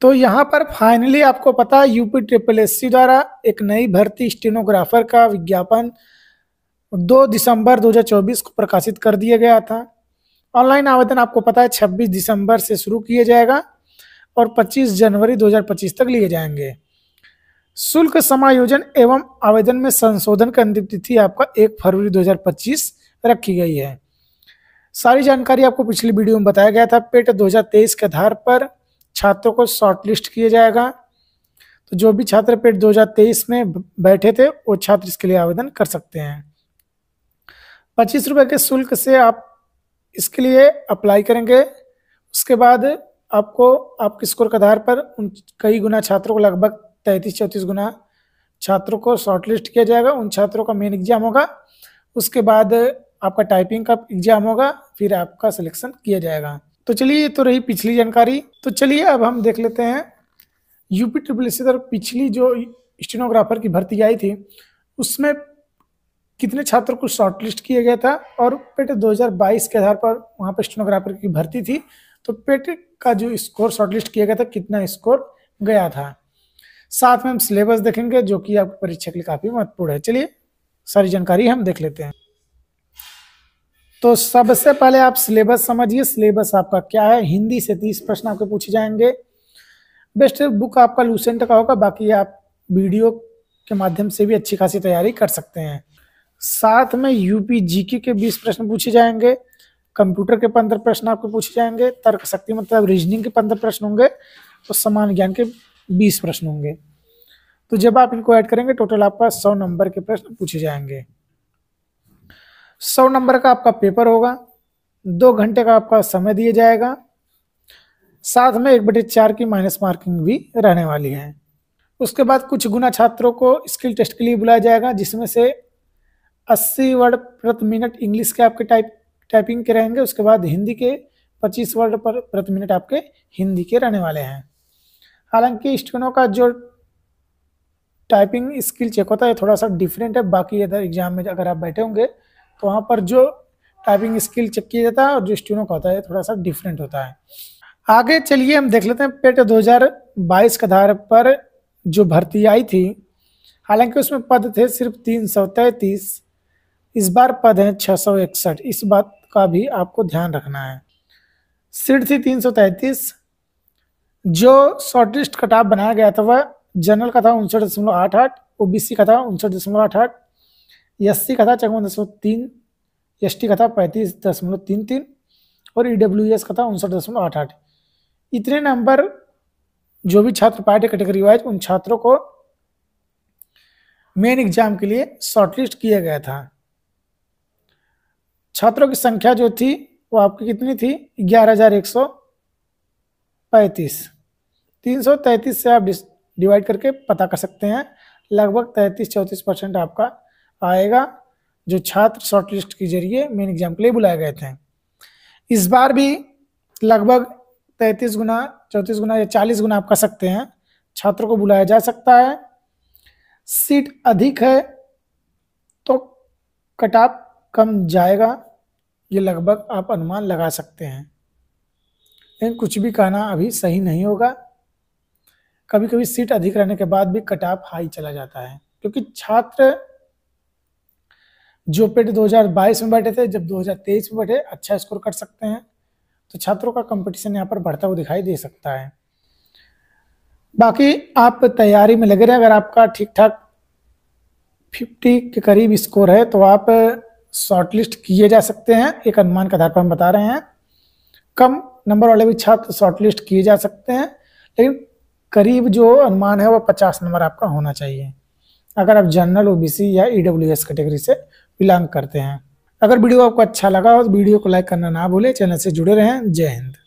तो यहाँ पर फाइनली आपको पता है यूपी ट्रिपल एस द्वारा एक नई भर्ती स्टेनोग्राफर का विज्ञापन 2 दिसंबर 2024 को प्रकाशित कर दिया गया था ऑनलाइन आवेदन आपको पता है 26 दिसंबर से शुरू किया जाएगा और 25 जनवरी 2025 तक लिए जाएंगे शुल्क समायोजन एवं आवेदन में संशोधन की अंतिम तिथि आपका एक फरवरी 2025 रखी गई है सारी जानकारी आपको पिछली वीडियो में बताया गया था पेट 2023 के आधार पर छात्रों को शॉर्टलिस्ट किया जाएगा तो जो भी छात्र पेट 2023 में बैठे थे वो छात्र इसके लिए आवेदन कर सकते हैं पच्चीस रुपये के शुल्क से आप इसके लिए अप्लाई करेंगे उसके बाद आपको आपके स्कोर के आधार पर उन कई गुना छात्रों को लगभग तैंतीस चौंतीस गुना छात्रों को शॉर्टलिस्ट किया जाएगा उन छात्रों का मेन एग्जाम होगा उसके बाद आपका टाइपिंग का एग्जाम होगा फिर आपका सिलेक्शन किया जाएगा तो चलिए ये तो रही पिछली जानकारी तो चलिए अब हम देख लेते हैं यूपी ट्रिपल सी पिछली जो स्टेनोग्राफर की भर्ती आई थी उसमें कितने छात्रों को शॉर्टलिस्ट किया गया था और पेट 2022 के आधार पर वहाँ पर स्टेनोग्राफर की भर्ती थी तो पेट का जो स्कोर शॉर्टलिस्ट किया गया था कितना स्कोर गया था साथ में हम सिलेबस देखेंगे जो कि आपकी परीक्षा के लिए काफ़ी महत्वपूर्ण है चलिए सारी जानकारी हम देख लेते हैं तो सबसे पहले आप सिलेबस समझिए सिलेबस आपका क्या है हिंदी से तीस प्रश्न आपके पूछे जाएंगे बेस्ट बुक आपका लूसेंट का होगा बाकी आप वीडियो के माध्यम से भी अच्छी खासी तैयारी कर सकते हैं साथ में यूपी जीके के बीस प्रश्न पूछे जाएंगे कंप्यूटर के पंद्रह प्रश्न आपको पूछे जाएंगे तर्क शक्ति मतलब रीजनिंग के पंद्रह प्रश्न होंगे और समान ज्ञान के बीस प्रश्न होंगे तो जब आप इनको ऐड करेंगे टोटल आपका सौ नंबर के प्रश्न पूछे जाएंगे सौ नंबर का आपका पेपर होगा दो घंटे का आपका समय दिया जाएगा साथ में एक बटे चार की माइनस मार्किंग भी रहने वाली है उसके बाद कुछ गुना छात्रों को स्किल टेस्ट के लिए बुलाया जाएगा जिसमें से 80 वर्ड प्रति मिनट इंग्लिश के आपके टाइप टाइपिंग के रहेंगे उसके बाद हिंदी के 25 वर्ड पर प्रति मिनट आपके हिंदी के रहने वाले हैं हालांकि स्टूडेंटों का जो टाइपिंग स्किल चेक होता है थोड़ा सा डिफरेंट है बाकी अदर एग्जाम में अगर आप बैठे होंगे तो वहाँ पर जो टाइपिंग स्किल चेक किया जाता है और जो स्टूडेंट होता है थोड़ा सा डिफरेंट होता है आगे चलिए हम देख लेते हैं पेट 2022 के आधार पर जो भर्ती आई थी हालांकि उसमें पद थे सिर्फ तीन सौ तैंतीस इस बार पद हैं छः सौ इकसठ इस बात का भी आपको ध्यान रखना है सीट थी तीन सौ तैंतीस जो शॉर्टलिस्ट कटाप बनाया गया था वह जनरल का था उनसठ दशमलव आठ आठ ओ बी सी का था उनसठ दशमलव आठ आठ एस सी था चौवन दशमलव तीन एस टी था पैंतीस दशमलव तीन तीन और ई डब्ल्यू एस था उनसठ दशमलव आठ आठ इतने नंबर जो भी छात्र पार्टी कैटेगरी वाइज उन छात्रों को मेन एग्जाम के लिए शॉर्टलिस्ट किया गया था छात्रों की संख्या जो थी वो आपकी कितनी थी ग्यारह हजार एक सौ पैंतीस तीन सौ तैंतीस से आप डिवाइड करके पता कर सकते हैं लगभग तैंतीस चौंतीस परसेंट आपका आएगा जो छात्र शॉर्टलिस्ट के जरिए मेन एग्जाम के लिए बुलाए गए थे इस बार भी लगभग तैतीस गुना चौंतीस गुना या चालीस गुना आप कह सकते हैं छात्रों को बुलाया जा सकता है सीट अधिक है तो कटाप कम जाएगा ये लगभग आप अनुमान लगा सकते हैं लेकिन कुछ भी कहना अभी सही नहीं होगा कभी कभी सीट अधिक रहने के बाद भी कटाप हाई चला जाता है क्योंकि छात्र जो पेट 2022 में बैठे थे जब 2023 में बैठे अच्छा स्कोर कर सकते हैं तो छात्रों का कंपटीशन यहाँ पर बढ़ता हुआ दिखाई दे सकता है बाकी आप तैयारी में लगे रहे अगर आपका ठीक ठाक 50 के करीब स्कोर है तो आप शॉर्टलिस्ट किए जा सकते हैं एक अनुमान के आधार पर हम बता रहे हैं कम नंबर वाले भी छात्र शॉर्टलिस्ट किए जा सकते हैं लेकिन करीब जो अनुमान है वो पचास नंबर आपका होना चाहिए अगर आप जनरल ओबीसी या ईडब्ल्यूएस कैटेगरी से बिलोंग करते हैं अगर वीडियो आपको अच्छा लगा हो तो वीडियो को लाइक करना ना भूलें चैनल से जुड़े रहें जय हिंद